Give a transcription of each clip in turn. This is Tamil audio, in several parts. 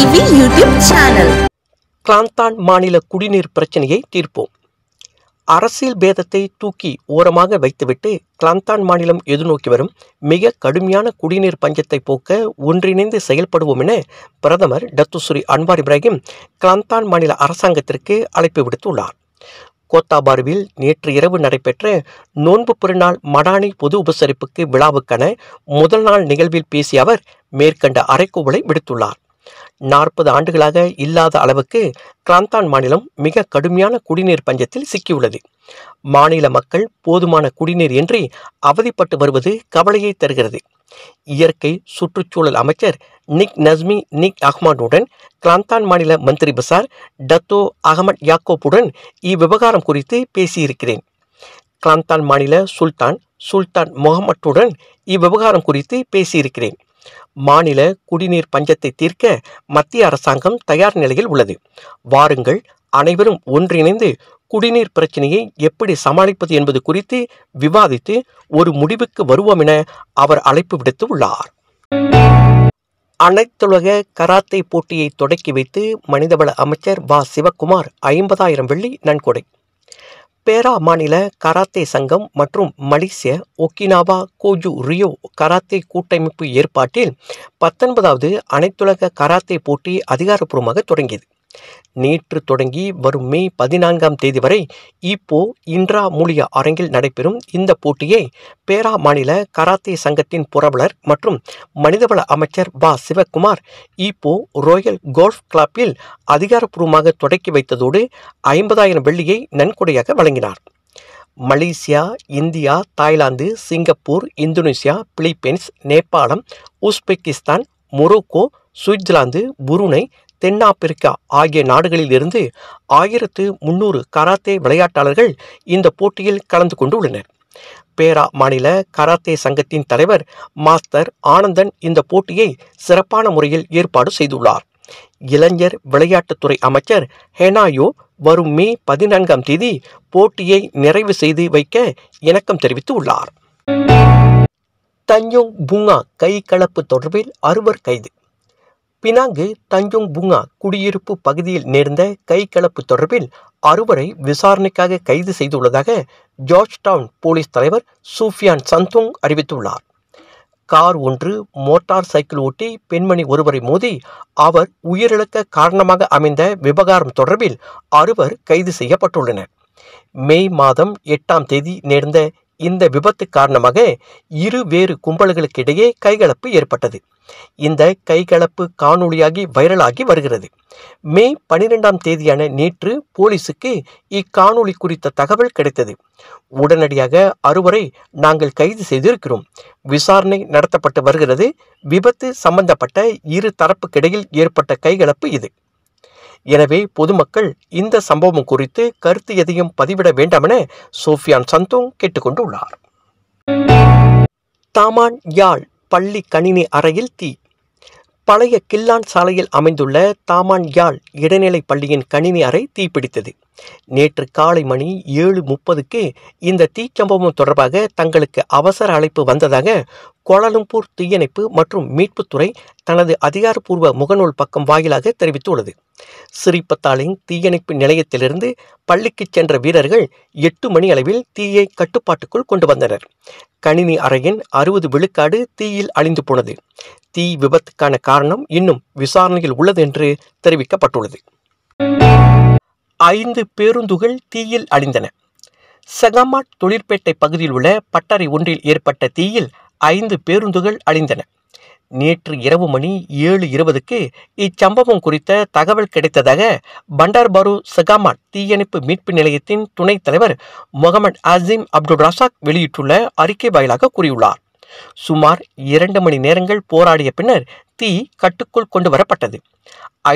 டிவி யூடியூப் சேனல் கிளாந்தான் மாநில குடிநீர் பிரச்சனையை தீர்ப்போம் அரசியல் பேதத்தை தூக்கி ஓரமாக வைத்துவிட்டு கிளாந்தான் மாநிலம் எதிர்நோக்கி வரும் மிக கடுமையான குடிநீர் பஞ்சத்தை போக்க ஒன்றிணைந்து செயல்படுவோம் என பிரதமர் டத்துஸ்ரீ அன்வார் இப்ராஹிம் கிளாந்தான் மாநில அரசாங்கத்திற்கு அழைப்பு விடுத்துள்ளார் கோத்தாபாருவில் நேற்று இரவு நடைபெற்ற நோன்பு பெருநாள் மடானி பொது உபசரிப்புக்கு விழாவுக்கான முதல் நாள் நிகழ்வில் பேசிய அவர் மேற்கண்ட அறைக்கோவலை விடுத்துள்ளார் நாற்பது ஆண்டுகளாக இல்லாத அளவுக்கு கிராந்தான் மாநிலம் மிக கடுமையான குடிநீர் பஞ்சத்தில் சிக்கியுள்ளது மாநில மக்கள் போதுமான குடிநீர் இன்றி அவதிப்பட்டு வருவது கவலையை தருகிறது இயற்கை சுற்றுச்சூழல் அமைச்சர் நிக் நஸ்மி நிக் அஹ்மானுடன் கிராந்தான் மாநில மந்திரி பசார் டத்தோ அகமட் யாக்கோப்புடன் இவ்விவகாரம் குறித்து பேசியிருக்கிறேன் கிராந்தான் மாநில சுல்தான் சுல்தான் முகமட்டுடன் இவ்விவகாரம் குறித்து பேசியிருக்கிறேன் மாநில குடிநீர் பஞ்சத்தை தீர்க்க மத்திய அரசாங்கம் தயார் நிலையில் உள்ளது வாருங்கள் அனைவரும் ஒன்றிணைந்து குடிநீர் பிரச்சனையை எப்படி சமாளிப்பது என்பது குறித்து விவாதித்து ஒரு முடிவுக்கு வருவோம் என அவர் அழைப்பு விடுத்து உள்ளார் அனைத்துலக கராத்தே போட்டியை தொடக்கி வைத்து மனிதவள அமைச்சர் வா சிவக்குமார் ஐம்பதாயிரம் வெள்ளி நன்கொடை பேரா மாநில கராத்தே சங்கம் மற்றும் மலேசிய ஒக்கினாவா கோஜு ரியோ கராத்தே கூட்டமைப்பு ஏற்பாட்டில் பத்தொன்பதாவது அனைத்துலக கராத்தே போட்டி அதிகாரப்பூர்வமாக தொடங்கியது நேற்று தொடங்கி வரும் மே பதினான்காம் தேதி வரை இப்போ இன்றா மூலியா அரங்கில் நடைபெறும் இந்த போட்டியை பேரா மாநில கராத்தே சங்கத்தின் புரவலர் மற்றும் மனிதவள அமைச்சர் பா சிவக்குமார் இப்போ ரோயல் கோல்ஃப் கிளப்பில் அதிகாரப்பூர்வமாக தொடக்கி வைத்ததோடு ஐம்பதாயிரம் வெள்ளியை நன்கொடையாக வழங்கினார் Malaysia India Thailand Singapore Indonesia Philippines நேபாளம் உஸ்பெகிஸ்தான் மொரோக்கோ சுவிட்சர்லாந்து புருனை தென்னாப்பிரிக்கா ஆகிய நாடுகளில் இருந்து ஆயிரத்து முன்னூறு கராத்தே விளையாட்டாளர்கள் இந்த போட்டியில் கலந்து கொண்டுள்ளனர் பேரா மாநில கராத்தே சங்கத்தின் தலைவர் மாஸ்டர் ஆனந்தன் இந்த போட்டியை சிறப்பான முறையில் ஏற்பாடு செய்துள்ளார் இளைஞர் விளையாட்டுத்துறை அமைச்சர் ஹெனாயோ வரும் மே பதினான்காம் தேதி போட்டியை நிறைவு செய்து வைக்க இணக்கம் தெரிவித்து உள்ளார் தஞ்சோங் புங்கா கை கலப்பு தொடர்பில் அறுவர் கைது பினாங்கு தஞ்சோங் புங்கா குடியிருப்பு பகுதியில் நேர்ந்த கை கலப்பு தொடர்பில் அறுவரை விசாரணைக்காக கைது செய்துள்ளதாக ஜார்ஜ் டவுன் போலீஸ் தலைவர் சூஃபியான் சந்தோங் அறிவித்துள்ளார் கார் ஒன்று மோட்டார் சைக்கிள் ஓட்டி பெண்மணி ஒருவரை மோதி அவர் உயிரிழக்க காரணமாக அமைந்த விவகாரம் தொடர்பில் அறுவர் கைது செய்யப்பட்டுள்ளனர் மே மாதம் எட்டாம் தேதி நேர்ந்த இந்த விபத்து காரணமாக இரு வேறு கும்பல்களுக்கிடையே கைகலப்பு ஏற்பட்டது இந்த கைகலப்பு காணொளியாகி வைரலாகி வருகிறது மே பனிரெண்டாம் தேதியான நேற்று போலீசுக்கு இக்காணொளி குறித்த தகவல் கிடைத்தது உடனடியாக அறுவரை நாங்கள் கைது செய்திருக்கிறோம் விசாரணை நடத்தப்பட்டு வருகிறது விபத்து சம்பந்தப்பட்ட இரு தரப்புக்கிடையில் ஏற்பட்ட கைகலப்பு இது எனவே பொதுமக்கள் இந்த சம்பவம் குறித்து கருத்து எதையும் பதிவிட வேண்டாம் என சோஃபியான் சந்தோங் கேட்டுக்கொண்டுள்ளார் தாமான் யாழ் பள்ளி கணினி அறையில் தீ பழைய கில்லான் சாலையில் அமைந்துள்ள தாமான் யாழ் இடைநிலைப் பள்ளியின் கணினி அறை தீப்பிடித்தது நேற்று காலை மணி ஏழு முப்பதுக்கு இந்த தீச்சம்பவம் தொடர்பாக தங்களுக்கு அவசர அழைப்பு வந்ததாக கோலாலம்பூர் தீயணைப்பு மற்றும் மீட்புத்துறை தனது அதிகாரப்பூர்வ முகநூல் பக்கம் வாயிலாக தெரிவித்துள்ளது ஸ்ரீபத்தாலின் தீயணைப்பு நிலையத்திலிருந்து பள்ளிக்கு சென்ற வீரர்கள் எட்டு மணி அளவில் தீயை கட்டுப்பாட்டுக்குள் கொண்டு வந்தனர் கணினி அறையின் அறுபது விழுக்காடு தீயில் அழிந்து போனது தீ விபத்துக்கான காரணம் இன்னும் விசாரணையில் உள்ளது என்று தெரிவிக்கப்பட்டுள்ளது ஐந்து பேருந்துகள் தீயில் அழிந்தன செகமாட் தொழிற்பேட்டை பகுதியில் உள்ள பட்டறை ஒன்றில் ஏற்பட்ட தீயில் ஐந்து பேருந்துகள் அழிந்தன நேற்று இரவு மணி ஏழு இருபதுக்கு இச்சம்பவம் குறித்த தகவல் கிடைத்ததாக பண்டார்பாரு சகாமான் தீயணைப்பு மீட்பு நிலையத்தின் துணைத் தலைவர் முகமது அசீம் அப்துல் ரசாக் வெளியிட்டுள்ள அறிக்கை வாயிலாக கூறியுள்ளார் சுமார் இரண்டு மணி நேரங்கள் போராடிய பின்னர் தீ கட்டுக்குள் கொண்டு வரப்பட்டது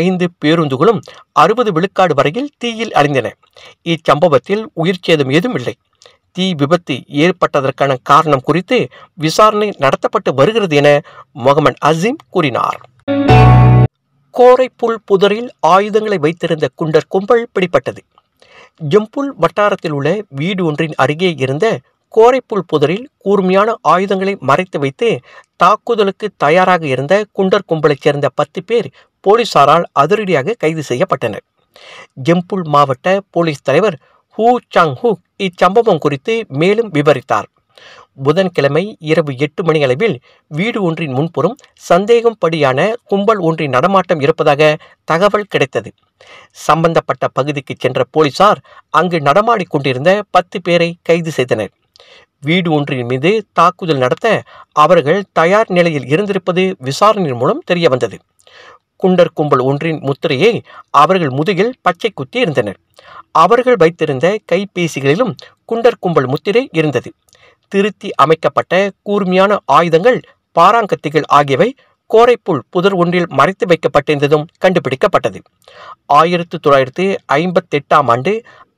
ஐந்து பேருந்துகளும் அறுபது விழுக்காடு வரையில் தீயில் அழிந்தன இச்சம்பவத்தில் உயிர் சேதம் ஏதும் இல்லை தீ விபத்து ஏற்பட்டதற்கான காரணம் குறித்து விசாரணை நடத்தப்பட்டு வருகிறது என முகமது அசீம் கூறினார் கோரைப்புல் புதரில் ஆயுதங்களை வைத்திருந்த குண்டர் கும்பல் பிடிப்பட்டது ஜம்புல் வட்டாரத்தில் உள்ள வீடு ஒன்றின் அருகே இருந்த கோரைப்புல் புதரில் கூர்மையான ஆயுதங்களை மறைத்து வைத்து தாக்குதலுக்கு தயாராக இருந்த குண்டர் கும்பலைச் சேர்ந்த பத்து பேர் போலீசாரால் அதிரடியாக கைது செய்யப்பட்டனர் ஜெம்புல் மாவட்ட போலீஸ் தலைவர் ஹூ சாங் ஹூக் இச்சம்பவம் குறித்து மேலும் விவரித்தார் புதன்கிழமை இரவு எட்டு மணி அளவில் வீடு ஒன்றின் முன்புறம் சந்தேகம்படியான கும்பல் ஒன்றின் நடமாட்டம் இருப்பதாக தகவல் கிடைத்தது சம்பந்தப்பட்ட பகுதிக்கு சென்ற போலீசார் அங்கு நடமாடி கொண்டிருந்த பத்து பேரை கைது செய்தனர் வீடு ஒன்றின் மீது தாக்குதல் நடத்த அவர்கள் தயார் நிலையில் இருந்திருப்பது விசாரணையின் மூலம் தெரியவந்தது குண்டர் கும்பல் ஒன்றின் முத்திரையை அவர்கள் முதுகில் பச்சை குத்தி இருந்தனர் அவர்கள் வைத்திருந்த கைபேசிகளிலும் குண்டர் கும்பல் முத்திரை இருந்தது திருத்தி அமைக்கப்பட்ட கூர்மையான ஆயுதங்கள் பாராங்கத்திகள் ஆகியவை கோரைப்புல் புதர் ஒன்றில் மறைத்து வைக்கப்பட்டிருந்ததும் கண்டுபிடிக்கப்பட்டது ஆயிரத்து தொள்ளாயிரத்து ஐம்பத்தெட்டாம் ஆண்டு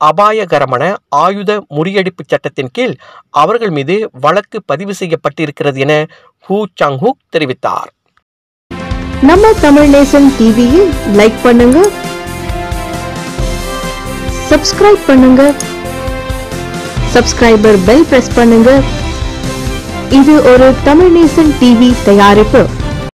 அபாயகரமான ஆயுத முறியடிப்பு சட்டத்தின் கீழ் அவர்கள் மீது வழக்கு பதிவு செய்யப்பட்டிருக்கிறது என ஹூ சாங் ஹூக் தெரிவித்தார் நம்ம தமிழ் நேசன் டிவியை லைக் பண்ணுங்க சப்ஸ்கிரைப் பண்ணுங்க சப்ஸ்கிரைபர் பெல் பிரஸ் பண்ணுங்க இது ஒரு தமிழ் நேசன் டிவி தயாரிப்பு